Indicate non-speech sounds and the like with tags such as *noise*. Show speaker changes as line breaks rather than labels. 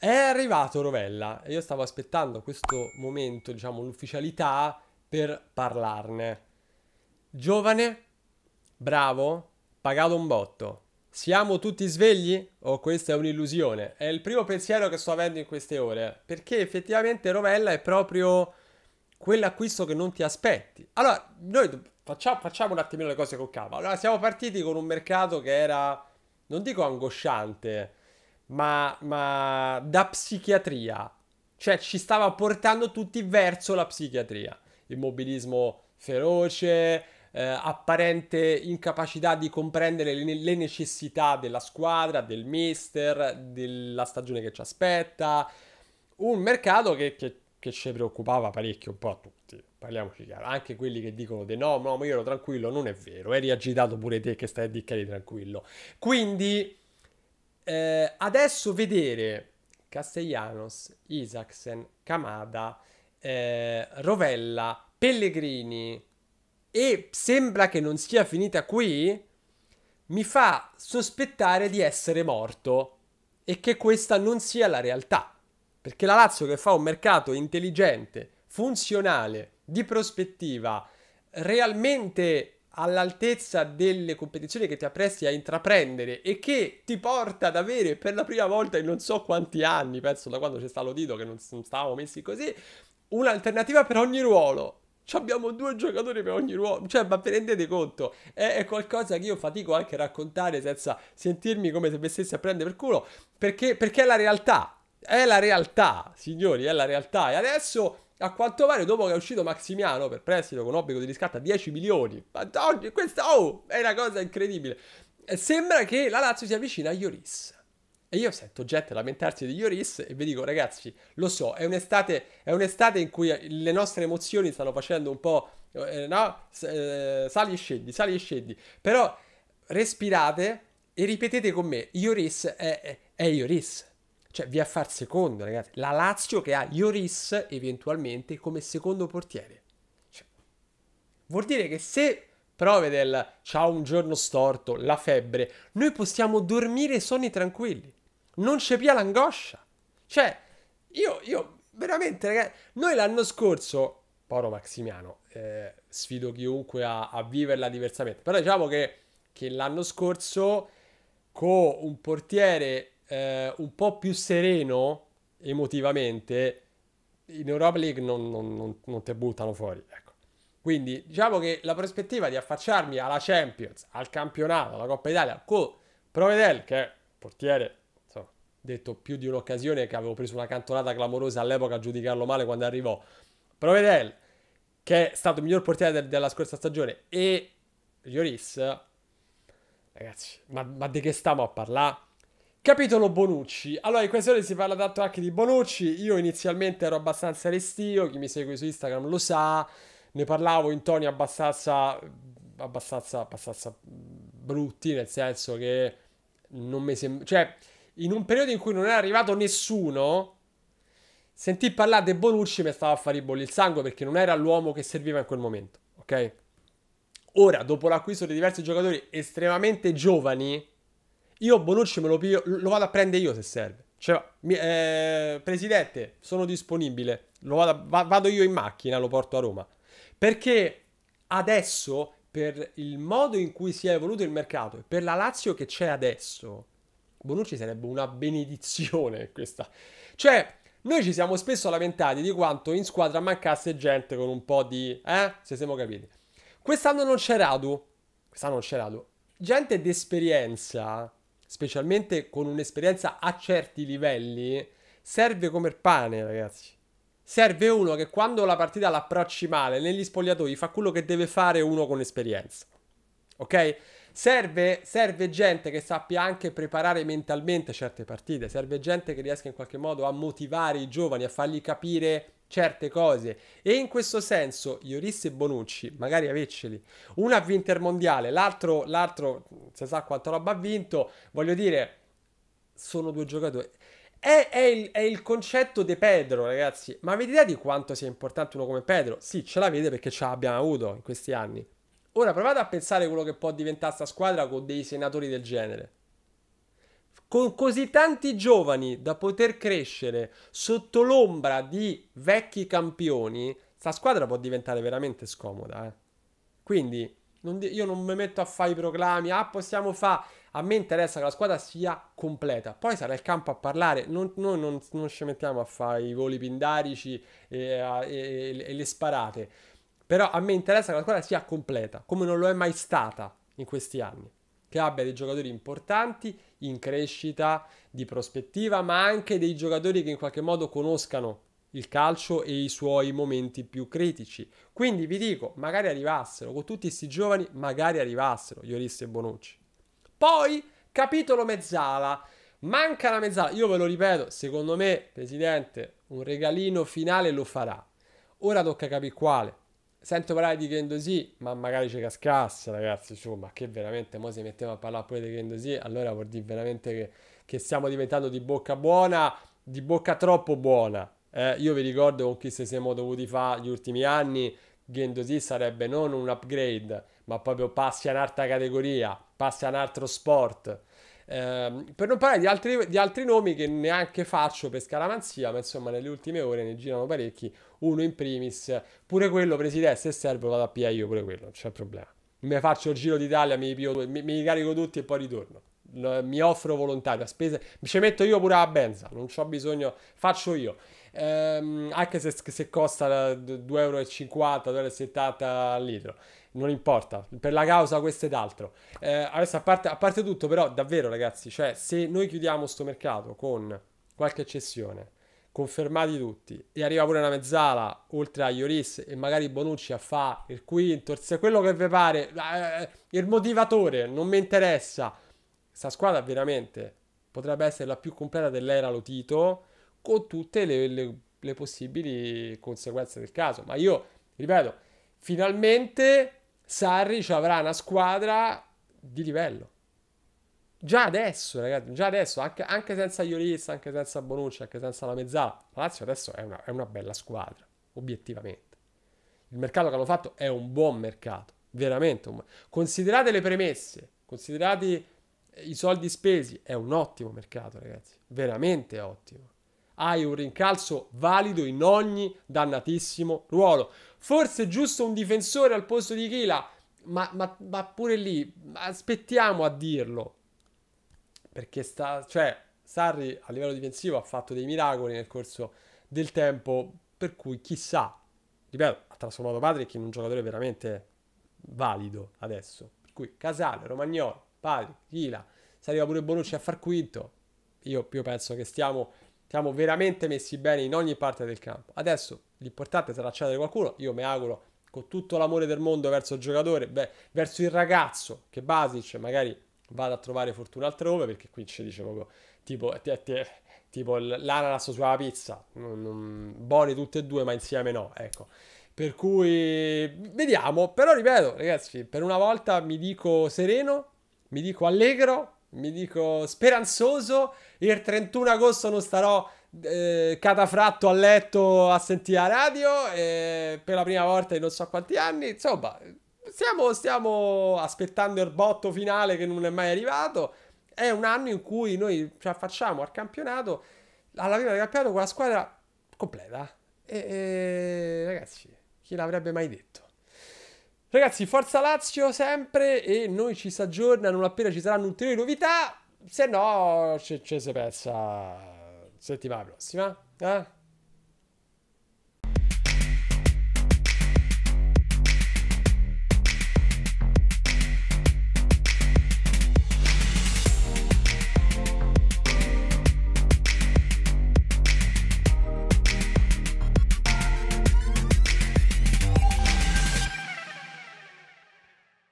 È arrivato Rovella e io stavo aspettando questo momento, diciamo l'ufficialità, per parlarne. Giovane, bravo, pagato un botto. Siamo tutti svegli? O oh, questa è un'illusione? È il primo pensiero che sto avendo in queste ore, perché effettivamente Rovella è proprio quell'acquisto che non ti aspetti. Allora, noi facciamo, facciamo un attimino le cose con calma. Allora, siamo partiti con un mercato che era, non dico angosciante, ma, ma da psichiatria. Cioè ci stava portando tutti verso la psichiatria. Immobilismo feroce, eh, apparente incapacità di comprendere le, le, necessità della squadra, del mister, della stagione che ci aspetta. Un mercato che, che, che ci preoccupava parecchio un po' a tutti, parliamoci chiaro. Anche quelli che dicono di no, no, ma io ero tranquillo, non è vero, eri agitato pure te che stai a diccare tranquillo. Quindi eh, adesso vedere Castellanos, Isaacsen, Kamada, eh, Rovella, Pellegrini e sembra che non sia finita qui, mi fa sospettare di essere morto e che questa non sia la realtà. Perché la Lazio che fa un mercato intelligente, funzionale, di prospettiva, realmente all'altezza delle competizioni che ti appresti a intraprendere e che ti porta ad avere per la prima volta in non so quanti anni, penso da quando c'è stato Dito che non, stavamo messi così, un'alternativa per ogni ruolo. C abbiamo due giocatori per ogni ruolo, cioè ma vi rendete conto? È, è, qualcosa che io fatico anche a raccontare senza sentirmi come se mi stessi a prendere per culo, perché, perché è la realtà, è la realtà, signori, è la realtà. E adesso a quanto pare, dopo che è uscito Maximiano per prestito con obbligo di riscatto a 10 milioni, ma oggi questa oh, è una cosa incredibile. Eh, sembra che la Lazio si avvicina a Ioris. E io sento gente lamentarsi di Ioris e vi dico, ragazzi, lo so, è un'estate, è un'estate in cui eh, le nostre emozioni stanno facendo un po'. Eh, no, eh, sali e scendi, sali e scendi. Però respirate e ripetete con me: Ioris è, è, è Ioris. Cioè, vi a far secondo, ragazzi. La Lazio che ha Ioris eventualmente come secondo portiere. Cioè, vuol dire che se prove del c'ha un giorno storto, la febbre, noi possiamo dormire sonni tranquilli. Non c'è più l'angoscia. Cioè, io, io, veramente, ragazzi, noi l'anno scorso, Paolo Maximiano, eh, sfido chiunque a, a, viverla diversamente, però diciamo che, che l'anno scorso con un portiere eh, un po' più sereno emotivamente, in Europa League non, non, non, non ti buttano fuori. Ecco. Quindi diciamo che la prospettiva di affacciarmi alla Champions, al campionato, alla Coppa Italia, con Provedel, che è portiere, insomma, detto più di un'occasione che avevo preso una cantonata clamorosa all'epoca a giudicarlo male quando arrivò, Provedel, che è stato il miglior portiere de- della scorsa stagione, e Lloris, ragazzi, ma, ma di che stiamo a parlare? Capitolo Bonucci. Allora, in questione si parla tanto anche di Bonucci. Io inizialmente ero abbastanza restio, chi mi segue su Instagram lo sa. Ne parlavo in toni abbastanza, abbastanza, abbastanza brutti, nel senso che non mi sembra... Cioè, in un periodo in cui non è arrivato nessuno, sentì parlare di Bonucci mi stava a fare i bolli il sangue perché non era l'uomo che serviva in quel momento, ok? Ora, dopo l'acquisto di diversi giocatori estremamente giovani io Bonucci me lo, piglio, lo vado a prendere io se serve. Cioè, mi, eh, presidente, sono disponibile. Vado, a, vado io in macchina, lo porto a Roma. Perché adesso, per il modo in cui si è evoluto il mercato e per la Lazio che c'è adesso, Bonucci sarebbe una benedizione *laughs* questa. Cioè, noi ci siamo spesso lamentati di quanto in squadra mancasse gente con un po' di... Eh? Se siamo capiti. Quest'anno non c'è Radu. Quest'anno non c'è Radu. Gente d'esperienza specialmente con un'esperienza a certi livelli, serve come il pane, ragazzi. Serve uno che quando la partita l'approcci male negli spogliatoi fa quello che deve fare uno con esperienza. Ok? Serve, serve, gente che sappia anche preparare mentalmente certe partite, serve gente che riesca in qualche modo a motivare i giovani, a fargli capire certe cose. E in questo senso, Ioris e Bonucci, magari Avecceli, uno ha vinto il mondiale, l'altro, l'altro, si sa quanta roba ha vinto, voglio dire, sono due giocatori. È, è, il, è, il, concetto di Pedro, ragazzi. Ma avete idea di quanto sia importante uno come Pedro? Sì, ce l'avete perché ce l'abbiamo avuto in questi anni. Ora provate a pensare quello che può diventare questa squadra con dei senatori del genere con così tanti giovani da poter crescere sotto l'ombra di vecchi campioni, sta squadra può diventare veramente scomoda. Eh? Quindi non di- io non mi metto a fare i proclami, ah possiamo fare, a me interessa che la squadra sia completa, poi sarà il campo a parlare, non, noi non, non ci mettiamo a fare i voli pindarici e, a, e, e le sparate, però a me interessa che la squadra sia completa, come non lo è mai stata in questi anni, che abbia dei giocatori importanti in crescita di prospettiva, ma anche dei giocatori che in qualche modo conoscano il calcio e i suoi momenti più critici. Quindi vi dico, magari arrivassero, con tutti questi giovani, magari arrivassero Ioris e Bonucci. Poi, capitolo mezzala. Manca la mezzala, io ve lo ripeto, secondo me, Presidente, un regalino finale lo farà. Ora tocca capire quale Sento parlare di Kendosi, ma magari ci cascasse, ragazzi. Su, ma che veramente mo se mettiamo a parlare pure di Kendosi, allora vuol dire veramente che, che, stiamo diventando di bocca buona, di bocca troppo buona. Eh, io vi ricordo con chi se siamo dovuti fare gli ultimi anni. Gendosi sarebbe non un upgrade, ma proprio passi a un'altra categoria, passi a un altro sport. Ehm, per non parlare di altri, di altri, nomi che neanche faccio per scaramanzia, ma insomma nelle ultime ore ne girano parecchi, uno in primis, pure quello presidente, se serve vado a PIA io pure quello, non c'è problema. Mi faccio il giro d'Italia, mi, mi, mi carico tutti e poi ritorno mi offro volontario, a spese, mi ci metto io pure la benza, non ho bisogno, faccio io. Ehm, anche se, se costa 2,50 euro, 2,70 euro al litro, non importa, per la causa questo ed altro. Ehm, adesso, a parte, a parte tutto, però, davvero ragazzi, cioè, se noi chiudiamo questo mercato con qualche eccessione, confermati tutti e arriva pure una mezzala oltre a Ioris e magari Bonucci a fa il quinto, se quello che vi pare, eh, il motivatore non mi interessa. Sta squadra veramente potrebbe essere la più completa dell'era Lotito con tutte le, le, le possibili conseguenze del caso. Ma io, ripeto, finalmente Sarri ci avrà una squadra di livello. Già adesso, ragazzi, già adesso, anche, anche senza Ioris, anche senza Bonucci, anche senza la mezzala, la Lazio adesso è una, è una bella squadra, obiettivamente. Il mercato che hanno fatto è un buon mercato, veramente. Un... Considerate le premesse, considerate i soldi spesi è un ottimo mercato, ragazzi, veramente ottimo. Hai un rincalzo valido in ogni dannatissimo ruolo. Forse giusto un difensore al posto di Kila, ma, ma, ma pure lì aspettiamo a dirlo. Perché sta, cioè, Sarri a livello difensivo ha fatto dei miracoli nel corso del tempo, per cui chissà, ripeto, ha trasformato Patrick in un giocatore veramente valido adesso. Per cui Casale, Romagnoli, pari, Gila. se arriva pure Bonucci a far quinto, io, io penso che stiamo, stiamo, veramente messi bene in ogni parte del campo. Adesso l'importante sarà cedere qualcuno, io mi auguro con tutto l'amore del mondo verso il giocatore, beh, verso il ragazzo che Basic magari vada a trovare fortuna altrove, perché qui ci dice proprio tipo, tipo l'ananas sulla pizza, non, non, buoni tutti e due ma insieme no, ecco. Per cui vediamo, però ripeto ragazzi, per una volta mi dico sereno, mi dico allegro, mi dico speranzoso. Il 31 agosto non starò eh, catafratto a letto a sentire la radio eh, per la prima volta in non so quanti anni. Insomma, stiamo, stiamo aspettando il botto finale che non è mai arrivato. È un anno in cui noi ci affacciamo al campionato, alla prima del campionato con la squadra completa. E, e ragazzi, chi l'avrebbe mai detto? Ragazzi, forza Lazio sempre e noi ci si aggiorna non appena ci saranno ulteriori novità, se no ci si pensa settimana prossima. Eh?